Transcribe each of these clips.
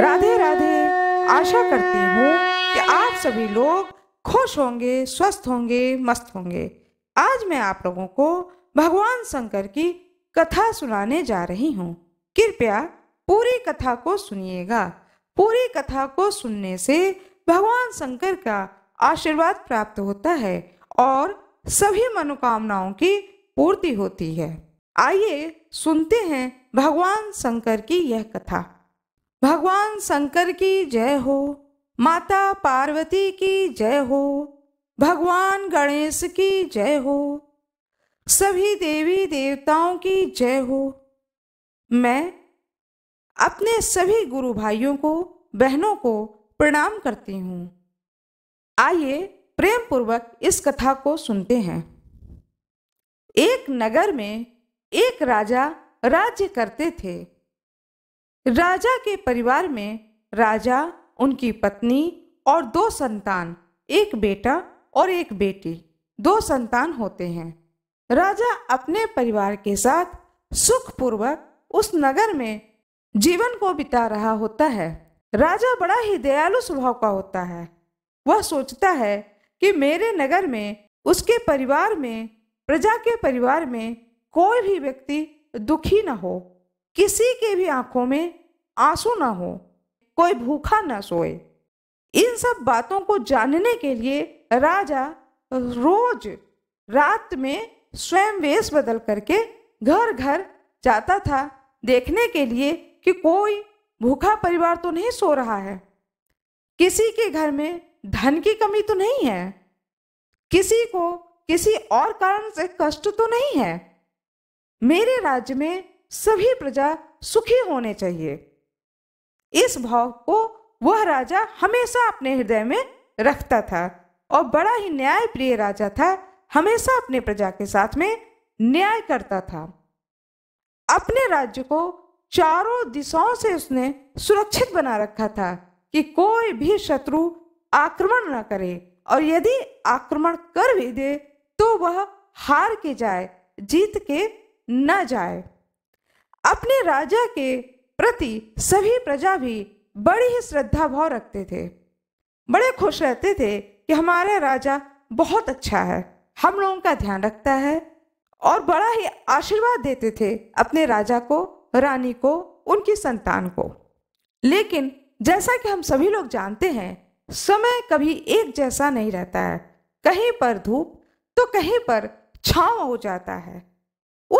राधे राधे आशा करती हूँ कि आप सभी लोग खुश होंगे स्वस्थ होंगे मस्त होंगे आज मैं आप लोगों को भगवान शंकर की कथा सुनाने जा रही हूँ कृपया पूरी कथा को सुनिएगा पूरी कथा को सुनने से भगवान शंकर का आशीर्वाद प्राप्त होता है और सभी मनोकामनाओं की पूर्ति होती है आइए सुनते हैं भगवान शंकर की यह कथा भगवान शंकर की जय हो माता पार्वती की जय हो भगवान गणेश की जय हो सभी देवी देवताओं की जय हो मैं अपने सभी गुरु भाइयों को बहनों को प्रणाम करती हूँ आइए प्रेम पूर्वक इस कथा को सुनते हैं एक नगर में एक राजा राज्य करते थे राजा के परिवार में राजा उनकी पत्नी और दो संतान एक बेटा और एक बेटी दो संतान होते हैं राजा अपने परिवार के साथ सुखपूर्वक उस नगर में जीवन को बिता रहा होता है राजा बड़ा ही दयालु स्वभाव का होता है वह सोचता है कि मेरे नगर में उसके परिवार में प्रजा के परिवार में कोई भी व्यक्ति दुखी न हो किसी के भी आंखों में आंसू ना हो कोई भूखा ना सोए इन सब बातों को जानने के लिए राजा रोज रात में स्वयं वेश बदल करके घर घर जाता था देखने के लिए कि कोई भूखा परिवार तो नहीं सो रहा है किसी के घर में धन की कमी तो नहीं है किसी को किसी और कारण से कष्ट तो नहीं है मेरे राज्य में सभी प्रजा सुखी होने चाहिए इस भाव को वह राजा हमेशा अपने हृदय में रखता था और बड़ा ही न्याय प्रिय राजा था हमेशा अपने प्रजा के साथ में न्याय करता था अपने राज्य को चारों दिशाओं से उसने सुरक्षित बना रखा था कि कोई भी शत्रु आक्रमण न करे और यदि आक्रमण कर भी दे तो वह हार के जाए जीत के न जाए अपने राजा के प्रति सभी प्रजा भी बड़ी ही श्रद्धा भाव रखते थे बड़े खुश रहते थे कि हमारे राजा बहुत अच्छा है हम लोगों का ध्यान रखता है और बड़ा ही आशीर्वाद देते थे अपने राजा को रानी को उनकी संतान को लेकिन जैसा कि हम सभी लोग जानते हैं समय कभी एक जैसा नहीं रहता है कहीं पर धूप तो कहीं पर छांव हो जाता है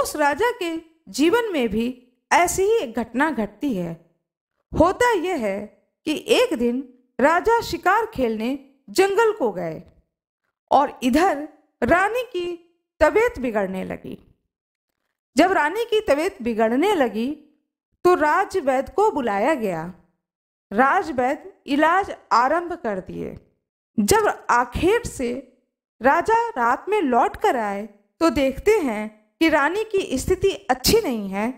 उस राजा के जीवन में भी ऐसी ही एक घटना घटती है होता यह है कि एक दिन राजा शिकार खेलने जंगल को गए और इधर रानी की तबीयत बिगड़ने लगी जब रानी की तबीयत बिगड़ने लगी तो वैद्य को बुलाया गया वैद्य इलाज आरंभ कर दिए जब आखिर से राजा रात में लौट कर आए तो देखते हैं कि रानी की स्थिति अच्छी नहीं है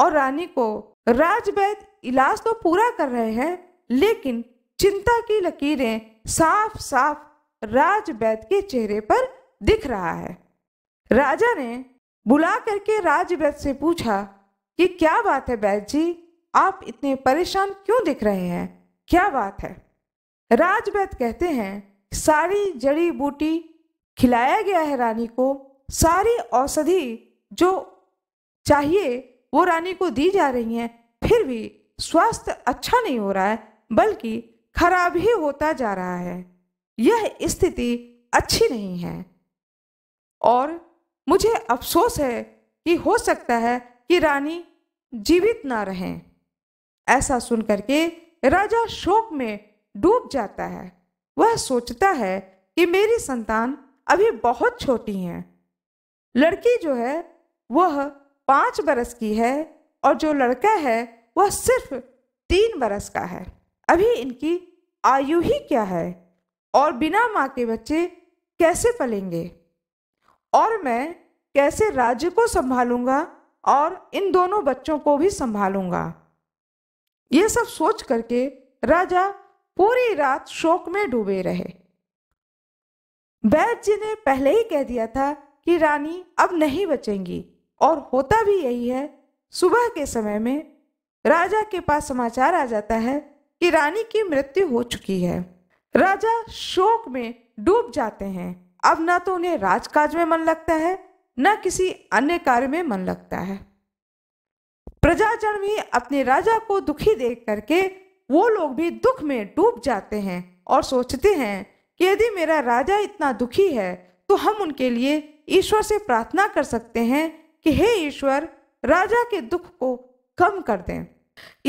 और रानी को राजवैद इलाज तो पूरा कर रहे हैं लेकिन चिंता की लकीरें साफ साफ राजवैद के चेहरे पर दिख रहा है राजा ने बुला करके राजवैद से पूछा कि क्या बात है बैद जी आप इतने परेशान क्यों दिख रहे हैं क्या बात है राजवैद कहते हैं सारी जड़ी बूटी खिलाया गया है रानी को सारी औषधि जो चाहिए वो रानी को दी जा रही है फिर भी स्वास्थ्य अच्छा नहीं हो रहा है बल्कि खराब ही होता जा रहा है यह स्थिति अच्छी नहीं है और मुझे अफसोस है कि हो सकता है कि रानी जीवित ना रहें ऐसा सुन करके राजा शोक में डूब जाता है वह सोचता है कि मेरी संतान अभी बहुत छोटी हैं लड़की जो है वह पाँच बरस की है और जो लड़का है वह सिर्फ तीन बरस का है अभी इनकी आयु ही क्या है और बिना माँ के बच्चे कैसे पलेंगे और मैं कैसे राज्य को संभालूंगा और इन दोनों बच्चों को भी संभालूंगा ये सब सोच करके राजा पूरी रात शोक में डूबे रहे वैद्य जी ने पहले ही कह दिया था कि रानी अब नहीं बचेंगी और होता भी यही है सुबह के समय में राजा के पास समाचार आ जाता है कि रानी की मृत्यु हो चुकी है राजा शोक में डूब जाते हैं अब ना तो उन्हें राजकाज में मन लगता है न किसी अन्य कार्य में मन लगता है प्रजाजन भी अपने राजा को दुखी देख करके वो लोग भी दुख में डूब जाते हैं और सोचते हैं कि यदि मेरा राजा इतना दुखी है तो हम उनके लिए ईश्वर से प्रार्थना कर सकते हैं कि हे ईश्वर राजा के दुख को कम कर दें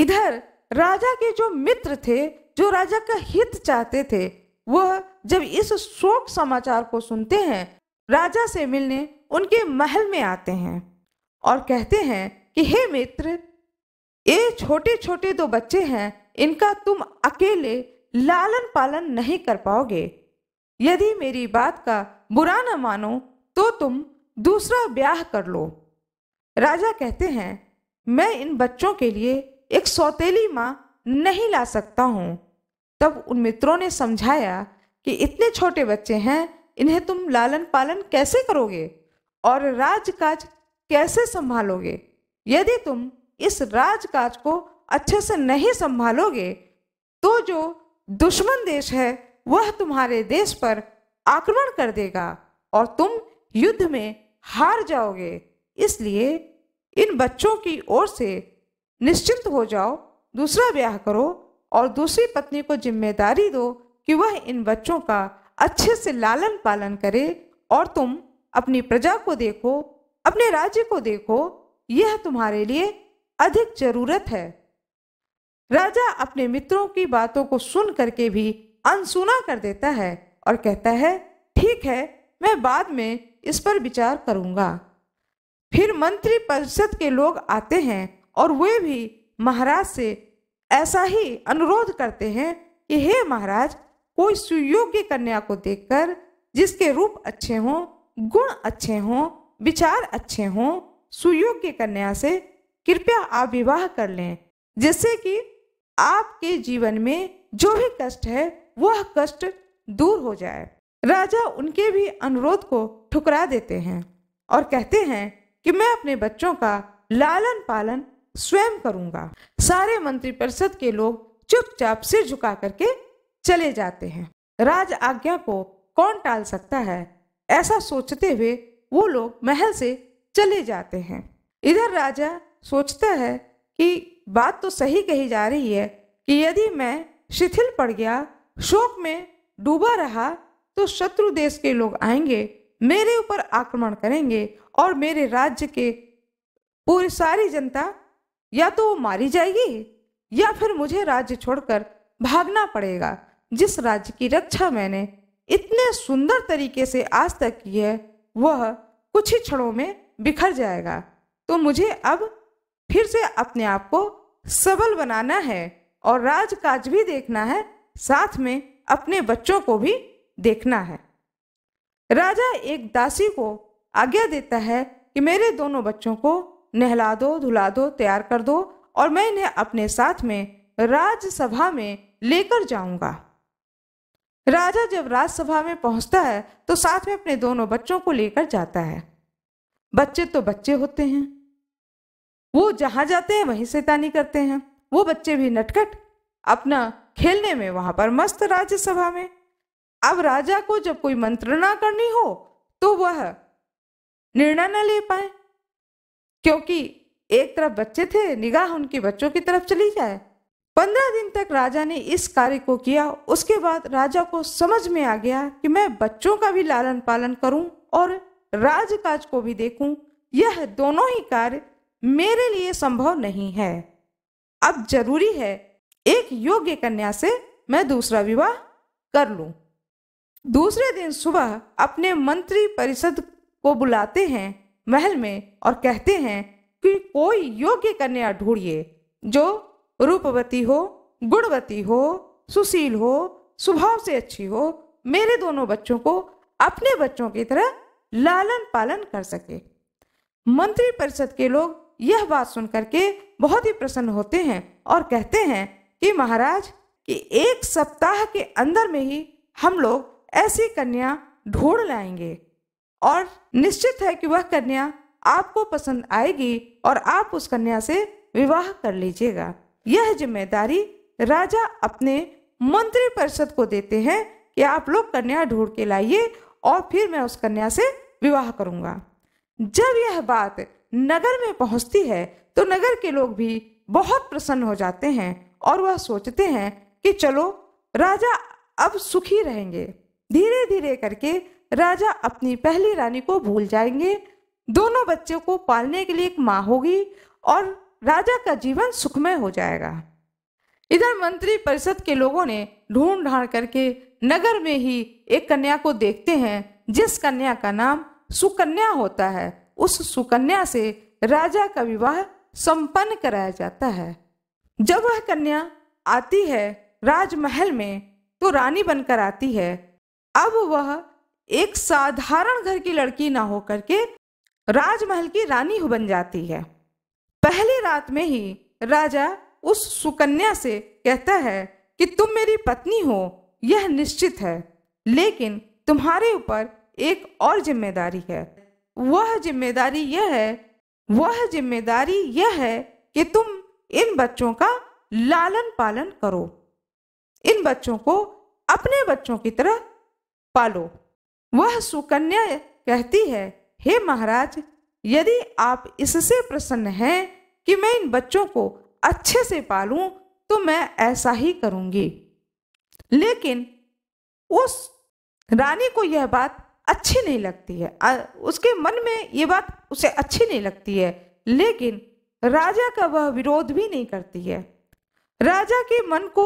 इधर राजा के जो मित्र थे जो राजा का हित चाहते थे वह जब इस शोक समाचार को सुनते हैं राजा से मिलने उनके महल में आते हैं और कहते हैं कि हे मित्र ये छोटे छोटे दो बच्चे हैं इनका तुम अकेले लालन पालन नहीं कर पाओगे यदि मेरी बात का बुरा न मानो तो तुम दूसरा ब्याह कर लो राजा कहते हैं मैं इन बच्चों के लिए एक सौतेली माँ नहीं ला सकता हूँ तब उन मित्रों ने समझाया कि इतने छोटे बच्चे हैं इन्हें तुम लालन पालन कैसे करोगे और राजकाज कैसे संभालोगे यदि तुम इस राजकाज को अच्छे से नहीं संभालोगे तो जो दुश्मन देश है वह तुम्हारे देश पर आक्रमण कर देगा और तुम युद्ध में हार जाओगे इसलिए इन बच्चों की ओर से निश्चिंत हो जाओ दूसरा ब्याह करो और दूसरी पत्नी को जिम्मेदारी दो कि वह इन बच्चों का अच्छे से लालन पालन करे और तुम अपनी प्रजा को देखो अपने राज्य को देखो यह तुम्हारे लिए अधिक जरूरत है राजा अपने मित्रों की बातों को सुन करके भी अनसुना कर देता है और कहता है ठीक है मैं बाद में इस पर विचार करूंगा फिर मंत्री परिषद के लोग आते हैं और वे भी महाराज से ऐसा ही अनुरोध करते हैं कि हे महाराज कोई सुयोग्य कन्या को देखकर जिसके रूप अच्छे हों गुण अच्छे हों विचार अच्छे हों सुयोग्य कन्या से कृपया आप विवाह कर लें जिससे कि आपके जीवन में जो भी कष्ट है वह कष्ट दूर हो जाए राजा उनके भी अनुरोध को ठुकरा देते हैं और कहते हैं कि मैं अपने बच्चों का लालन पालन स्वयं करूंगा सारे मंत्री परिषद के लोग चुपचाप सिर झुका करके चले जाते हैं राज आज्ञा को कौन टाल सकता है ऐसा सोचते हुए वो लोग महल से चले जाते हैं इधर राजा सोचता है कि बात तो सही कही जा रही है कि यदि मैं शिथिल पड़ गया शोक में डूबा रहा तो शत्रु देश के लोग आएंगे मेरे ऊपर आक्रमण करेंगे और मेरे राज्य के पूरी सारी जनता या तो वो मारी जाएगी या फिर मुझे राज्य छोड़कर भागना पड़ेगा जिस राज्य की रक्षा मैंने इतने सुंदर तरीके से आज तक की है वह कुछ ही क्षणों में बिखर जाएगा तो मुझे अब फिर से अपने आप को सबल बनाना है और राजकाज भी देखना है साथ में अपने बच्चों को भी देखना है राजा एक दासी को आज्ञा देता है कि मेरे दोनों बच्चों को नहला दो धुला दो तैयार कर दो और मैं इन्हें अपने साथ में राजसभा में लेकर जाऊंगा राजा जब राजसभा में पहुंचता है तो साथ में अपने दोनों बच्चों को लेकर जाता है बच्चे तो बच्चे होते हैं वो जहां जाते हैं वहीं सैतानी करते हैं वो बच्चे भी नटखट अपना खेलने में वहां पर मस्त राज्यसभा में अब राजा को जब कोई मंत्रणा करनी हो तो वह निर्णय न ले पाए क्योंकि एक तरफ बच्चे थे निगाह उनके बच्चों की तरफ चली जाए पंद्रह दिन तक राजा ने इस कार्य को किया उसके बाद राजा को समझ में आ गया कि मैं बच्चों का भी लालन पालन करूं और राजकाज को भी देखूं यह दोनों ही कार्य मेरे लिए संभव नहीं है अब जरूरी है एक योग्य कन्या से मैं दूसरा विवाह कर लूं दूसरे दिन सुबह अपने मंत्री परिषद को बुलाते हैं महल में और कहते हैं कि कोई योग्य कन्या ढूंढिए जो रूपवती हो गुणवती हो सुशील हो स्वभाव से अच्छी हो मेरे दोनों बच्चों को अपने बच्चों की तरह लालन पालन कर सके मंत्री परिषद के लोग यह बात सुन करके बहुत ही प्रसन्न होते हैं और कहते हैं कि महाराज कि एक सप्ताह के अंदर में ही हम लोग ऐसी कन्या ढूंढ लाएंगे और निश्चित है कि वह कन्या आपको पसंद आएगी और आप उस कन्या से विवाह कर लीजिएगा यह जिम्मेदारी राजा अपने मंत्री परिषद को देते हैं कि आप लोग कन्या ढूंढ के लाइए और फिर मैं उस कन्या से विवाह करूंगा जब यह बात नगर में पहुंचती है तो नगर के लोग भी बहुत प्रसन्न हो जाते हैं और वह सोचते हैं कि चलो राजा अब सुखी रहेंगे धीरे धीरे करके राजा अपनी पहली रानी को भूल जाएंगे दोनों बच्चों को पालने के लिए एक माँ होगी और राजा का जीवन सुखमय हो जाएगा इधर मंत्री परिषद के लोगों ने ढूंढ ढांड करके नगर में ही एक कन्या को देखते हैं जिस कन्या का नाम सुकन्या होता है उस सुकन्या से राजा का विवाह संपन्न कराया जाता है जब वह कन्या आती है राजमहल में तो रानी बनकर आती है अब वह एक साधारण घर की लड़की ना होकर के राजमहल की रानी बन जाती है पहली रात में ही राजा उस सुकन्या से कहता है कि तुम मेरी पत्नी हो यह निश्चित है लेकिन तुम्हारे ऊपर एक और जिम्मेदारी है वह जिम्मेदारी यह है वह जिम्मेदारी यह है कि तुम इन बच्चों का लालन पालन करो इन बच्चों को अपने बच्चों की तरह पालो वह सुकन्या कहती है हे महाराज यदि आप इससे प्रसन्न हैं कि मैं इन बच्चों को अच्छे से पालूं तो मैं ऐसा ही करूंगी लेकिन उस रानी को यह बात अच्छी नहीं लगती है उसके मन में ये बात उसे अच्छी नहीं लगती है लेकिन राजा का वह विरोध भी नहीं करती है राजा के मन को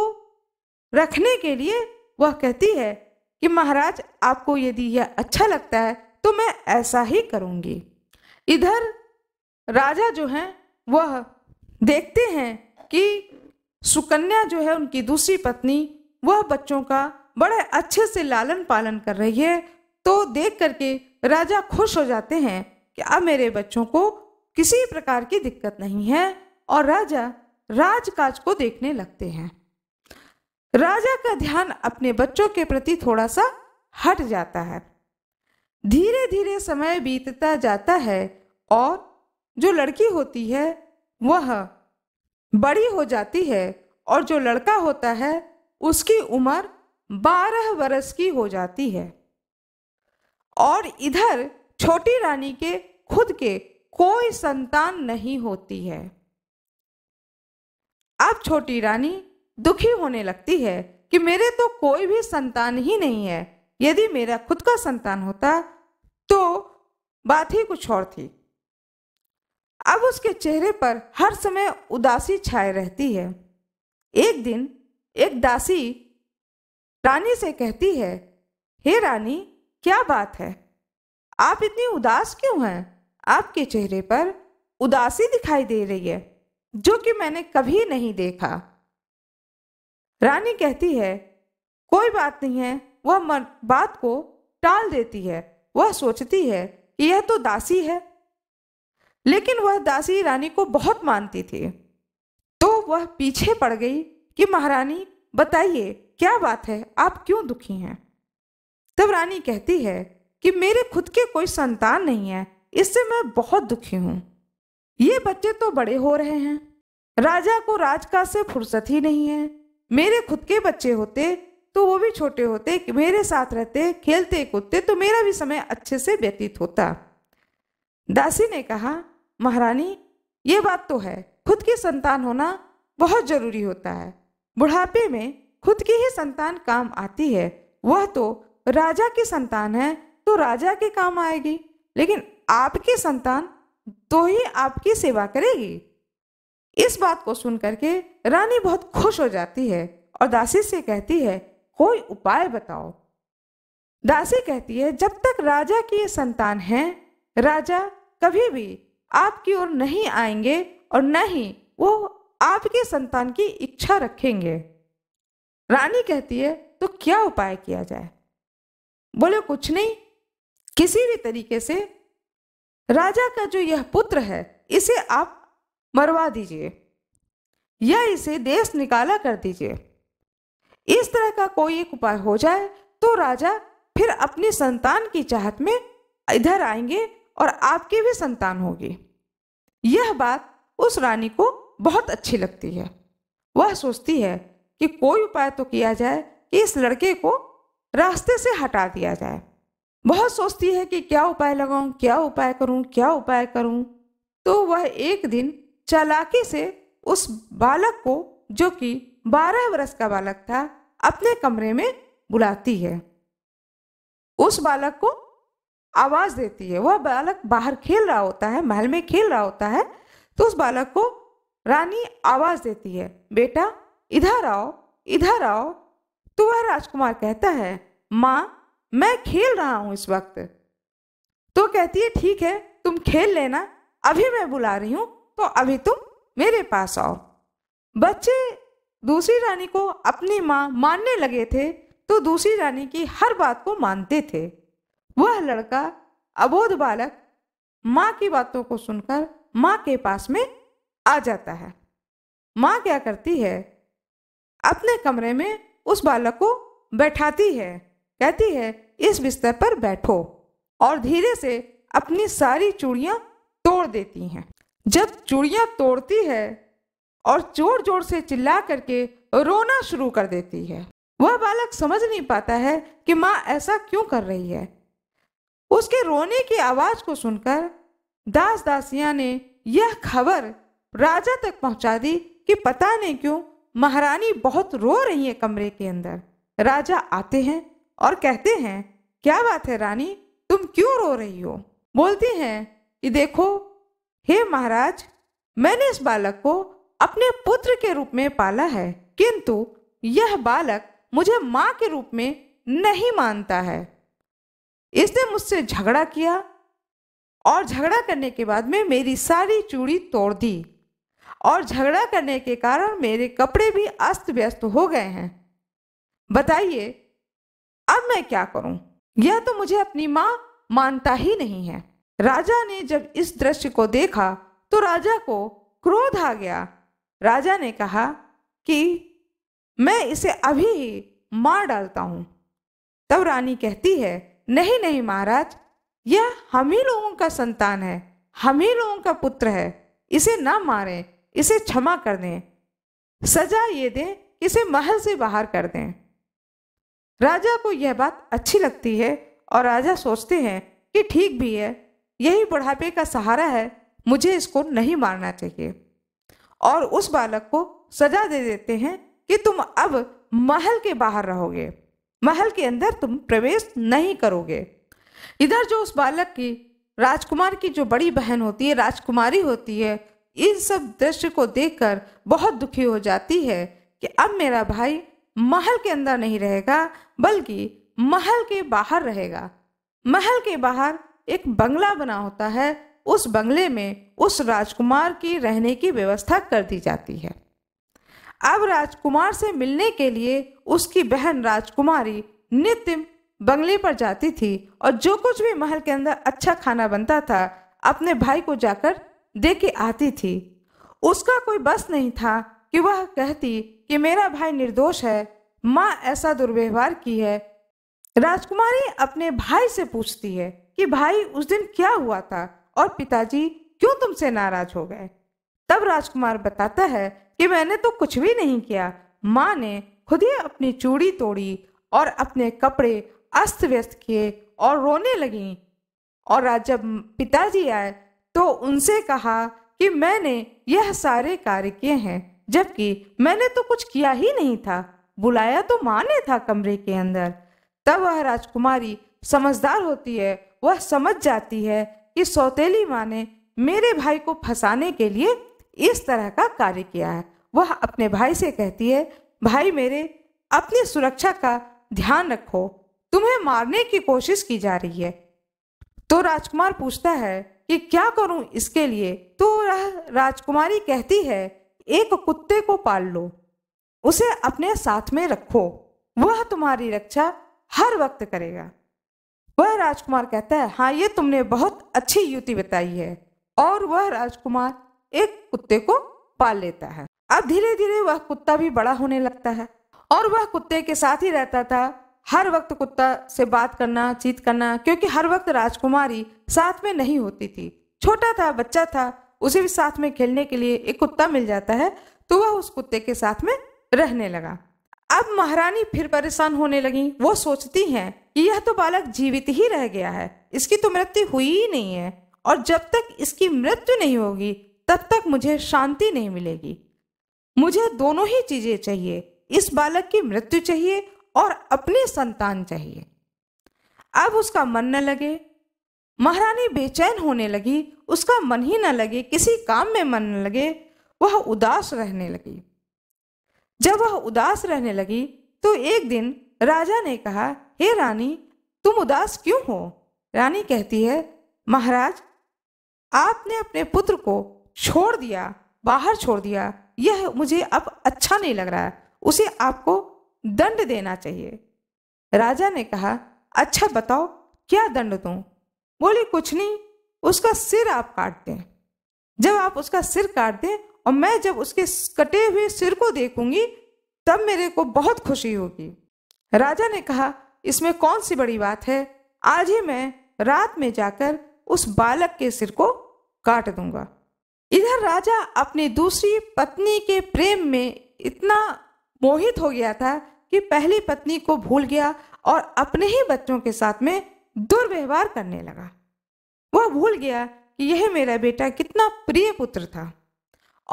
रखने के लिए वह कहती है कि महाराज आपको यदि यह अच्छा लगता है तो मैं ऐसा ही करूँगी इधर राजा जो हैं वह देखते हैं कि सुकन्या जो है उनकी दूसरी पत्नी वह बच्चों का बड़े अच्छे से लालन पालन कर रही है तो देख करके राजा खुश हो जाते हैं कि अब मेरे बच्चों को किसी प्रकार की दिक्कत नहीं है और राजा राजकाज को देखने लगते हैं राजा का ध्यान अपने बच्चों के प्रति थोड़ा सा हट जाता है धीरे धीरे समय बीतता जाता है और जो लड़की होती है वह बड़ी हो जाती है और जो लड़का होता है उसकी उम्र बारह वर्ष की हो जाती है और इधर छोटी रानी के खुद के कोई संतान नहीं होती है अब छोटी रानी दुखी होने लगती है कि मेरे तो कोई भी संतान ही नहीं है यदि मेरा खुद का संतान होता तो बात ही कुछ और थी अब उसके चेहरे पर हर समय उदासी छाए रहती है एक दिन एक दासी रानी से कहती है हे रानी क्या बात है आप इतनी उदास क्यों हैं आपके चेहरे पर उदासी दिखाई दे रही है जो कि मैंने कभी नहीं देखा रानी कहती है कोई बात नहीं है वह मन बात को टाल देती है वह सोचती है कि यह तो दासी है लेकिन वह दासी रानी को बहुत मानती थी तो वह पीछे पड़ गई कि महारानी बताइए क्या बात है आप क्यों दुखी हैं तब रानी कहती है कि मेरे खुद के कोई संतान नहीं है इससे मैं बहुत दुखी हूँ ये बच्चे तो बड़े हो रहे हैं राजा को राजकाज से फुर्सत ही नहीं है मेरे खुद के बच्चे होते तो वो भी छोटे होते मेरे साथ रहते खेलते कूदते तो मेरा भी समय अच्छे से व्यतीत होता दासी ने कहा महारानी ये बात तो है खुद की संतान होना बहुत जरूरी होता है बुढ़ापे में खुद की ही संतान काम आती है वह तो राजा की संतान है तो राजा के काम आएगी लेकिन आपकी संतान तो ही आपकी सेवा करेगी इस बात को सुन करके रानी बहुत खुश हो जाती है और दासी से कहती है कोई उपाय बताओ दासी कहती है जब तक राजा की ये संतान है राजा कभी भी आपकी ओर नहीं आएंगे और न ही वो आपके संतान की इच्छा रखेंगे रानी कहती है तो क्या उपाय किया जाए बोले कुछ नहीं किसी भी तरीके से राजा का जो यह पुत्र है इसे आप मरवा दीजिए या इसे देश निकाला कर दीजिए इस तरह का कोई एक उपाय हो जाए तो राजा फिर अपनी संतान की चाहत में इधर आएंगे और आपकी भी संतान होगी यह बात उस रानी को बहुत अच्छी लगती है वह सोचती है कि कोई उपाय तो किया जाए कि इस लड़के को रास्ते से हटा दिया जाए बहुत सोचती है कि क्या उपाय लगाऊं क्या उपाय करूं क्या उपाय करूं तो वह एक दिन चालाकी से उस बालक को जो कि बारह वर्ष का बालक था अपने कमरे में बुलाती है उस बालक को आवाज़ देती है वह बालक बाहर खेल रहा होता है महल में खेल रहा होता है तो उस बालक को रानी आवाज़ देती है बेटा इधर आओ इधर आओ तो वह राजकुमार कहता है माँ मैं खेल रहा हूं इस वक्त तो कहती है ठीक है तुम खेल लेना अभी मैं बुला रही हूं तो अभी तुम मेरे पास आओ बच्चे दूसरी रानी को अपनी माँ मानने लगे थे तो दूसरी रानी की हर बात को मानते थे वह लड़का अबोध बालक माँ की बातों को सुनकर माँ के पास में आ जाता है माँ क्या करती है अपने कमरे में उस बालक को बैठाती है कहती है इस बिस्तर पर बैठो और धीरे से अपनी सारी चूड़ियाँ तोड़ देती हैं जब चूड़ियाँ तोड़ती है और जोर जोर से चिल्ला करके रोना शुरू कर देती है वह बालक समझ नहीं पाता है कि माँ ऐसा क्यों कर रही है उसके रोने की आवाज़ को सुनकर दास दासिया ने यह खबर राजा तक पहुंचा दी कि पता नहीं क्यों महारानी बहुत रो रही है कमरे के अंदर राजा आते हैं और कहते हैं क्या बात है रानी तुम क्यों रो रही हो बोलती हैं कि देखो हे महाराज मैंने इस बालक को अपने पुत्र के रूप में पाला है किंतु यह बालक मुझे माँ के रूप में नहीं मानता है इसने मुझसे झगड़ा किया और झगड़ा करने के बाद में मेरी सारी चूड़ी तोड़ दी और झगड़ा करने के कारण मेरे कपड़े भी अस्त व्यस्त हो गए हैं बताइए अब मैं क्या करूं? यह तो मुझे अपनी माँ मानता ही नहीं है राजा ने जब इस दृश्य को देखा तो राजा को क्रोध आ गया राजा ने कहा कि मैं इसे अभी ही मार डालता हूँ तब रानी कहती है नहीं नहीं महाराज यह हम ही लोगों का संतान है हम ही लोगों का पुत्र है इसे ना मारें इसे क्षमा कर दें सजा ये दें कि इसे महल से बाहर कर दें राजा को यह बात अच्छी लगती है और राजा सोचते हैं कि ठीक भी है यही बुढ़ापे का सहारा है मुझे इसको नहीं मारना चाहिए और उस बालक को सजा दे देते हैं कि तुम अब महल के बाहर रहोगे महल के अंदर तुम प्रवेश नहीं करोगे इधर जो उस बालक की राजकुमार की जो बड़ी बहन होती है राजकुमारी होती है इन सब दृश्य को देखकर बहुत दुखी हो जाती है कि अब मेरा भाई महल के अंदर नहीं रहेगा बल्कि महल के बाहर रहेगा महल के बाहर एक बंगला बना होता है उस बंगले में उस राजकुमार की रहने की व्यवस्था कर दी जाती है अब राजकुमार से मिलने के लिए उसकी बहन राजकुमारी नित्य बंगले पर जाती थी और जो कुछ भी महल के अंदर अच्छा खाना बनता था अपने भाई को जाकर दे के आती थी उसका कोई बस नहीं था कि वह कहती कि मेरा भाई निर्दोष है माँ ऐसा दुर्व्यवहार की है राजकुमारी अपने भाई से पूछती है कि भाई उस दिन क्या हुआ था और पिताजी क्यों तुमसे नाराज हो गए तब राजकुमार बताता है कि मैंने तो कुछ भी नहीं किया माँ ने खुद ही अपनी चूड़ी तोड़ी और अपने कपड़े अस्त व्यस्त किए और रोने लगी और जब पिताजी आए तो उनसे कहा कि मैंने यह सारे कार्य किए हैं जबकि मैंने तो कुछ किया ही नहीं था बुलाया तो माँ ने था कमरे के अंदर तब वह राजकुमारी समझदार होती है वह समझ जाती है कि सौतेली माँ ने मेरे भाई को फंसाने के लिए इस तरह का कार्य किया है वह अपने भाई से कहती है भाई मेरे अपनी सुरक्षा का ध्यान रखो तुम्हें मारने की कोशिश की जा रही है तो राजकुमार पूछता है कि क्या करूं इसके लिए तो राजकुमारी कहती है एक कुत्ते को पाल लो उसे अपने साथ में रखो वह तुम्हारी रक्षा हर वक्त करेगा वह राजकुमार कहता है हाँ ये तुमने बहुत अच्छी युति बताई है और वह राजकुमार एक कुत्ते को पाल लेता है अब धीरे धीरे वह कुत्ता भी बड़ा होने लगता है और वह कुत्ते के साथ ही रहता था हर वक्त कुत्ता से बात करना चीत करना क्योंकि हर वक्त राजकुमारी साथ में नहीं होती थी छोटा था बच्चा था उसे भी साथ में खेलने के लिए एक कुत्ता मिल जाता है तो वह उस कुत्ते के साथ में रहने लगा अब महारानी फिर परेशान होने लगी वो सोचती हैं कि यह तो बालक जीवित ही रह गया है इसकी तो मृत्यु हुई ही नहीं है और जब तक इसकी मृत्यु नहीं होगी तब तक मुझे शांति नहीं मिलेगी मुझे दोनों ही चीजें चाहिए इस बालक की मृत्यु चाहिए और अपनी संतान चाहिए अब उसका मन न लगे महारानी बेचैन होने लगी उसका मन ही न लगे किसी काम में मन न लगे वह उदास रहने लगी जब वह उदास रहने लगी तो एक दिन राजा ने कहा हे hey, रानी तुम उदास क्यों हो रानी कहती है महाराज आपने अपने पुत्र को छोड़ दिया बाहर छोड़ दिया यह मुझे अब अच्छा नहीं लग रहा है उसे आपको दंड देना चाहिए राजा ने कहा अच्छा बताओ क्या दंड दूं बोली कुछ नहीं उसका सिर आप काट दें जब आप उसका सिर काट दें और मैं जब उसके कटे हुए सिर को देखूंगी तब मेरे को बहुत खुशी होगी राजा ने कहा इसमें कौन सी बड़ी बात है आज ही मैं रात में जाकर उस बालक के सिर को काट दूंगा इधर राजा अपनी दूसरी पत्नी के प्रेम में इतना मोहित हो गया था कि पहली पत्नी को भूल गया और अपने ही बच्चों के साथ में दुर्व्यवहार करने लगा वह भूल गया कि यह मेरा बेटा कितना प्रिय पुत्र था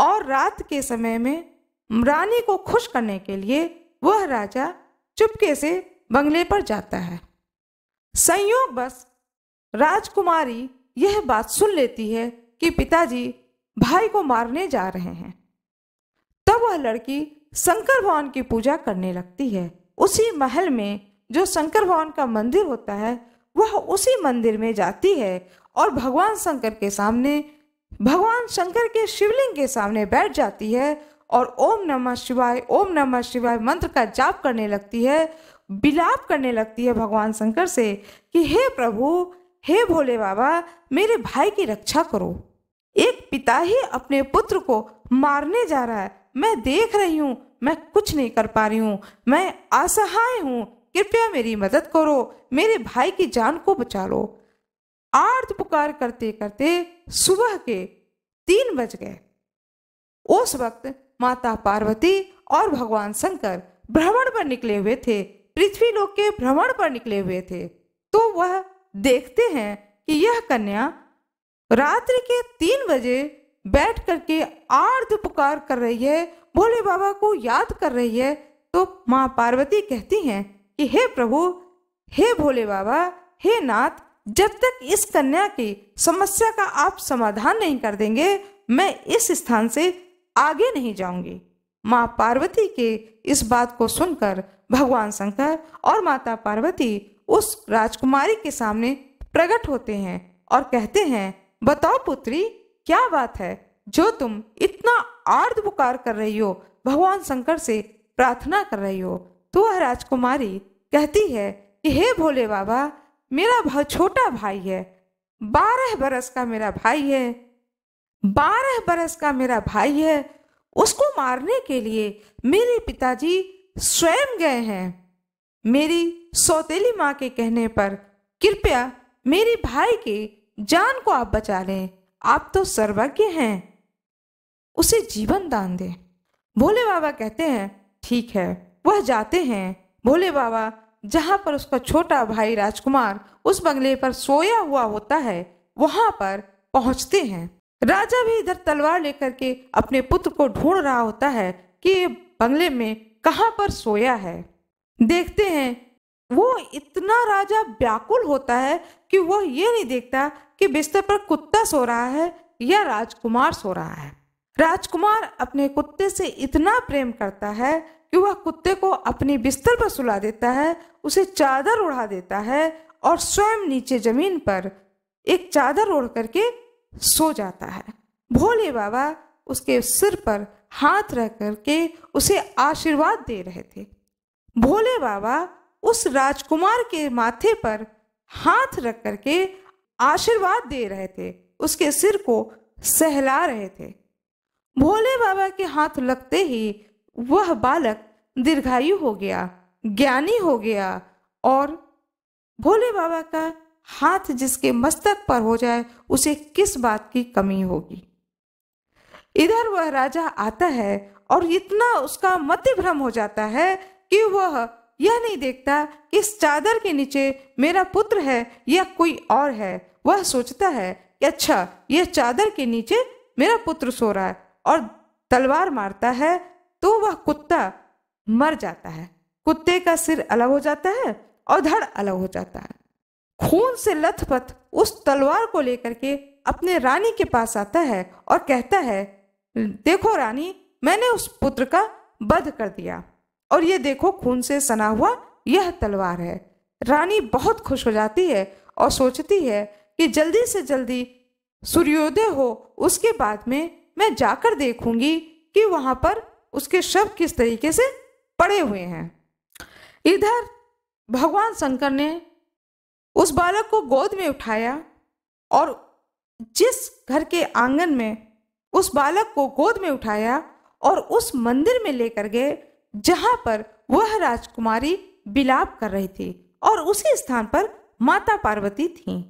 और रात के समय में रानी को खुश करने के लिए वह राजा चुपके से बंगले पर जाता है संयोग बस राजकुमारी यह बात सुन लेती है कि पिताजी भाई को मारने जा रहे हैं तब वह लड़की शंकर भवन की पूजा करने लगती है उसी महल में जो शंकर भवन का मंदिर होता है वह उसी मंदिर में जाती है और भगवान शंकर के सामने भगवान शंकर के शिवलिंग के सामने बैठ जाती है और ओम नमः शिवाय ओम नमः शिवाय मंत्र का जाप करने लगती है बिलाप करने लगती है भगवान शंकर से कि हे प्रभु हे भोले बाबा मेरे भाई की रक्षा करो एक पिता ही अपने पुत्र को मारने जा रहा है मैं देख रही हूँ मैं कुछ नहीं कर पा रही हूँ मैं असहाय हूँ कृपया मेरी मदद करो मेरे भाई की जान को बचा लो आर्त पुकार करते करते सुबह के तीन बज गए उस वक्त माता पार्वती और भगवान शंकर भ्रमण पर निकले हुए थे पृथ्वी लोक के भ्रमण पर निकले हुए थे तो वह देखते हैं कि यह कन्या रात्रि के तीन बजे बैठ करके आर्ध पुकार कर रही है भोले बाबा को याद कर रही है तो माँ पार्वती कहती हैं कि हे प्रभु हे भोले बाबा हे नाथ जब तक इस कन्या की समस्या का आप समाधान नहीं कर देंगे मैं इस स्थान से आगे नहीं जाऊंगी माँ पार्वती के इस बात को सुनकर भगवान शंकर और माता पार्वती उस राजकुमारी के सामने प्रकट होते हैं और कहते हैं बताओ पुत्री क्या बात है जो तुम इतना आर्द पुकार कर रही हो भगवान शंकर से प्रार्थना कर रही हो तो वह राजकुमारी कहती है कि हे भोले बाबा मेरा भाई छोटा भाई है बारह बरस का मेरा भाई है बारह बरस का मेरा भाई है उसको मारने के लिए मेरे पिताजी स्वयं गए हैं मेरी सौतेली माँ के कहने पर कृपया मेरे भाई के जान को आप बचा लें आप तो सर्वज्ञ हैं उसे जीवन दान दें भोले बाबा कहते हैं ठीक है वह जाते हैं भोले बाबा जहां पर उसका छोटा भाई राजकुमार उस बंगले पर सोया हुआ होता है वहां पर पहुंचते हैं राजा भी इधर तलवार लेकर के अपने पुत्र को ढूंढ रहा होता है कि ये बंगले में कहां पर सोया है देखते हैं वो इतना राजा व्याकुल होता है कि वो ये नहीं देखता कि बिस्तर पर कुत्ता सो रहा है या राजकुमार सो रहा है राजकुमार अपने कुत्ते से इतना प्रेम करता है कि वह कुत्ते को अपने बिस्तर पर सुला देता है उसे चादर उड़ा देता है और स्वयं नीचे जमीन पर एक चादर ओढ़ करके सो जाता है भोले बाबा उसके सिर पर हाथ रख करके उसे आशीर्वाद दे रहे थे भोले बाबा उस राजकुमार के माथे पर हाथ रख करके आशीर्वाद दे रहे थे उसके सिर को सहला रहे थे भोले बाबा के हाथ लगते ही वह बालक दीर्घायु हो गया ज्ञानी हो गया और भोले बाबा का हाथ जिसके मस्तक पर हो जाए उसे किस बात की कमी होगी इधर वह राजा आता है और इतना उसका भ्रम हो जाता है कि वह यह नहीं देखता कि इस चादर के नीचे मेरा पुत्र है या कोई और है वह सोचता है कि अच्छा यह चादर के नीचे मेरा पुत्र सो रहा है और तलवार मारता है तो वह कुत्ता मर जाता है कुत्ते का सिर अलग हो जाता है और धड़ अलग हो जाता है खून से लथपथ उस तलवार को लेकर के अपने रानी के पास आता है और कहता है देखो रानी मैंने उस पुत्र का वध कर दिया और ये देखो खून से सना हुआ यह तलवार है रानी बहुत खुश हो जाती है और सोचती है कि जल्दी से जल्दी सूर्योदय हो उसके बाद में मैं जाकर देखूंगी कि वहां पर उसके शब्द किस तरीके से पड़े हुए हैं इधर भगवान शंकर ने उस बालक को गोद में उठाया और जिस घर के आंगन में उस बालक को गोद में उठाया और उस मंदिर में लेकर गए जहाँ पर वह राजकुमारी बिलाप कर रही थी और उसी स्थान पर माता पार्वती थीं।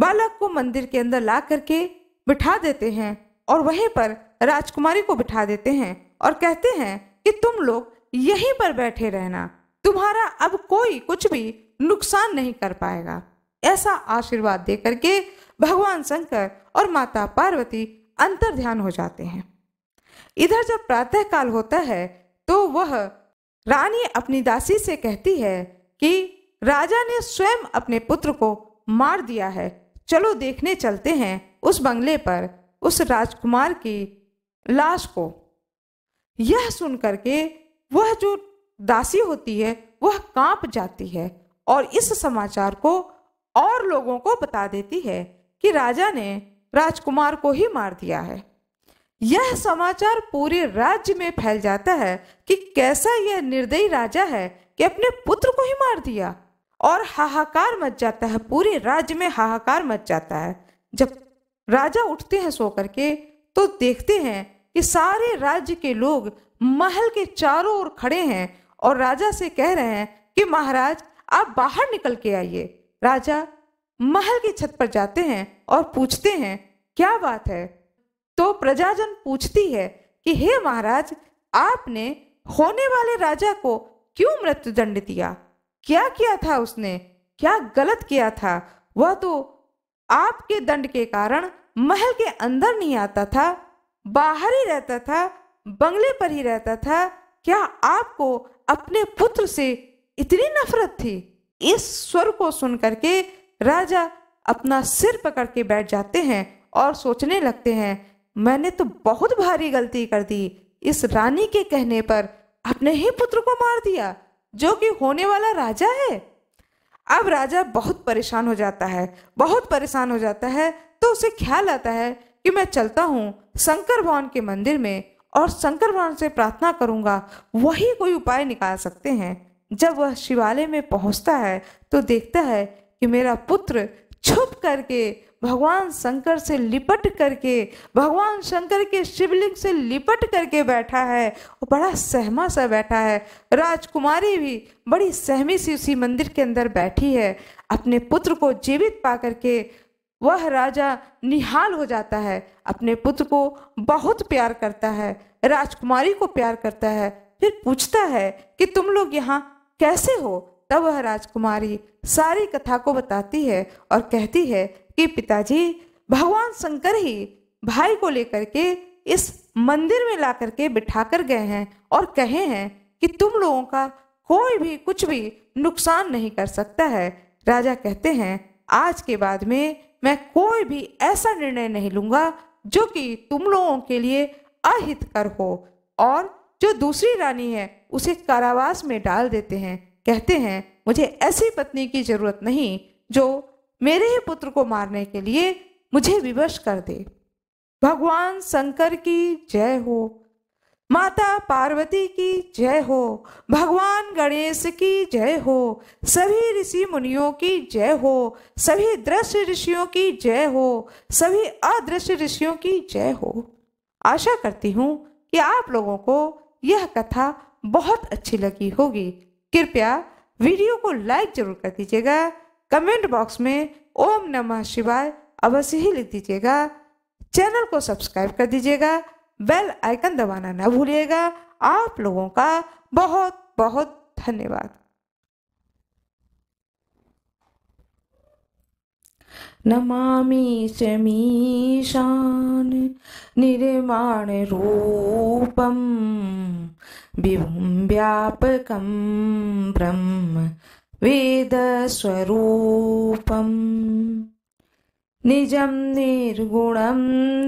बालक को मंदिर के अंदर ला करके बिठा देते हैं और वहीं पर राजकुमारी को बिठा देते हैं और कहते हैं कि तुम लोग यहीं पर बैठे रहना तुम्हारा अब कोई कुछ भी नुकसान नहीं कर पाएगा ऐसा आशीर्वाद दे करके भगवान शंकर और माता पार्वती अंतर ध्यान हो जाते हैं इधर जब प्रातःकाल होता है तो वह रानी अपनी दासी से कहती है कि राजा ने स्वयं अपने पुत्र को मार दिया है चलो देखने चलते हैं उस बंगले पर उस राजकुमार की लाश को यह सुन करके वह जो दासी होती है वह कांप जाती है और इस समाचार को और लोगों को बता देती है कि राजा ने राजकुमार को ही मार दिया है यह समाचार पूरे राज्य में फैल जाता है कि कैसा यह निर्दयी राजा है कि अपने पुत्र को ही मार दिया और हाहाकार मच जाता है पूरे राज्य में हाहाकार मच जाता है जब राजा उठते हैं सो करके तो देखते हैं कि सारे राज्य के लोग महल के चारों ओर खड़े हैं और राजा से कह रहे हैं कि महाराज आप बाहर निकल के आइए राजा महल की छत पर जाते हैं और पूछते हैं क्या बात है तो प्रजाजन पूछती है कि हे महाराज आपने होने वाले राजा को क्यों मृत्युदंड दिया क्या किया था उसने क्या गलत किया था वह तो आपके दंड के कारण महल के अंदर नहीं आता था बाहर ही रहता था बंगले पर ही रहता था क्या आपको अपने पुत्र से इतनी नफरत थी इस स्वर को सुन करके राजा अपना सिर पकड़ के बैठ जाते हैं और सोचने लगते हैं मैंने तो बहुत भारी गलती कर दी इस रानी के कहने पर अपने ही पुत्र को मार दिया जो कि होने वाला राजा है अब राजा बहुत परेशान हो जाता है बहुत परेशान हो जाता है तो उसे ख्याल आता है कि मैं चलता हूँ शंकर भवन के मंदिर में और शंकर भवन से प्रार्थना करूँगा वही कोई उपाय निकाल सकते हैं जब वह शिवालय में पहुंचता है तो देखता है कि मेरा पुत्र छुप करके भगवान शंकर से लिपट करके भगवान शंकर के शिवलिंग से लिपट करके बैठा है और बड़ा सहमा सा बैठा है राजकुमारी भी बड़ी सहमी सी उसी मंदिर के अंदर बैठी है अपने पुत्र को जीवित पा करके वह राजा निहाल हो जाता है अपने पुत्र को बहुत प्यार करता है राजकुमारी को प्यार करता है फिर पूछता है कि तुम लोग यहाँ कैसे हो तब वह राजकुमारी सारी कथा को बताती है और कहती है कि पिताजी भगवान शंकर ही भाई को लेकर के इस मंदिर में ला करके बिठा कर गए हैं और कहे हैं कि तुम लोगों का कोई भी कुछ भी नुकसान नहीं कर सकता है राजा कहते हैं आज के बाद में मैं कोई भी ऐसा निर्णय नहीं लूँगा जो कि तुम लोगों के लिए अहितकर हो और जो दूसरी रानी है उसे कारावास में डाल देते हैं कहते हैं मुझे ऐसी पत्नी की जरूरत नहीं जो मेरे ही पुत्र को मारने के लिए मुझे विवश कर दे भगवान शंकर की जय हो माता पार्वती की जय हो भगवान गणेश की जय हो सभी ऋषि मुनियों की जय हो सभी दृश्य ऋषियों की जय हो सभी अदृश्य ऋषियों की जय हो आशा करती हूँ कि आप लोगों को यह कथा बहुत अच्छी लगी होगी कृपया वीडियो को लाइक जरूर कर दीजिएगा कमेंट बॉक्स में ओम नमः शिवाय अवश्य ही लिख दीजिएगा चैनल को सब्सक्राइब कर दीजिएगा बेल आइकन दबाना ना भूलिएगा आप लोगों का बहुत बहुत धन्यवाद नमामि शमीशान रूपम विभुं व्यापकं ब्रह्म स्वरूपम निर्गुण निजं निर्गुणं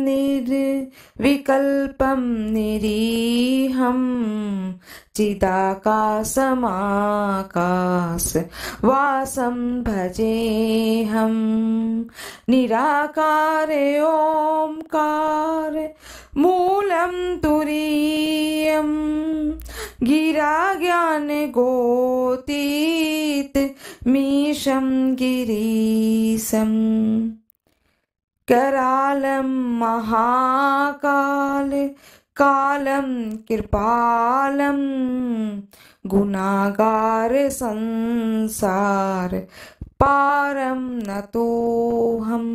निर्विकल्पं निरीहं चिदाकाशमाकाशवासं भजेऽहं निराकारे ॐकार मूलं तुरीयं गिराज्ञानगोतीत् मीशं गिरीशम् करालं महाकाल कालम कृपालं गुणागार संसार पारं न तोऽहम्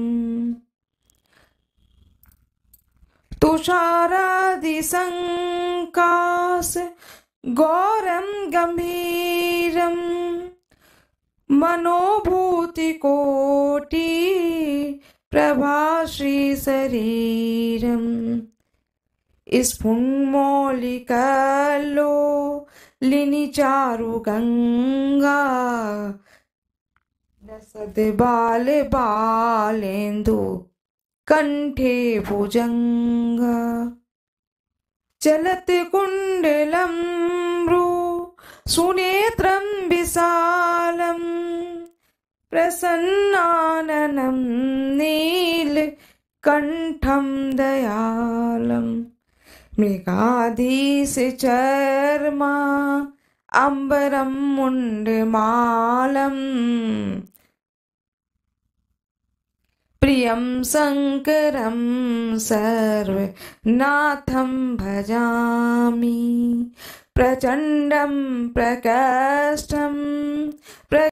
गौरम गौरं मनोभूति मनोभूतिकोटि लिनी चारु गंगा लिनिचारुगङ्गा बाल बालेन्दु कंठे भुजङ्ग चलत कुण्डलम् सुनेत्रं विशालम् പ്രസന്നാനനം നീല് കണ്ഠം ദയാലം മൃഗാധീസ് ചർമ്മ അമ്പരം ഉണ്ട് മാലം പ്രിയം ശങ്കരം സർവനാഥം ഭജാമി പ്രചണ്ഡം പ്രകഷ്ടം പ്ര